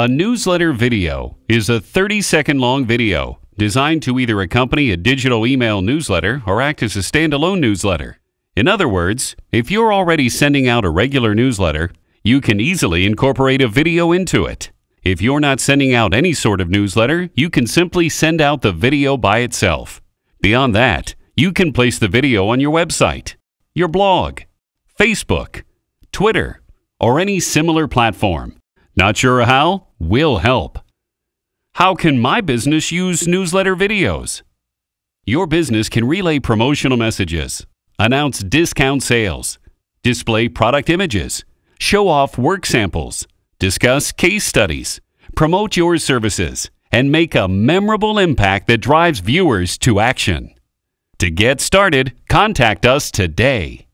A newsletter video is a 30 second long video designed to either accompany a digital email newsletter or act as a standalone newsletter. In other words, if you're already sending out a regular newsletter, you can easily incorporate a video into it. If you're not sending out any sort of newsletter, you can simply send out the video by itself. Beyond that, you can place the video on your website, your blog, Facebook, Twitter, or any similar platform. Not sure how? will help. How can my business use newsletter videos? Your business can relay promotional messages, announce discount sales, display product images, show off work samples, discuss case studies, promote your services, and make a memorable impact that drives viewers to action. To get started, contact us today.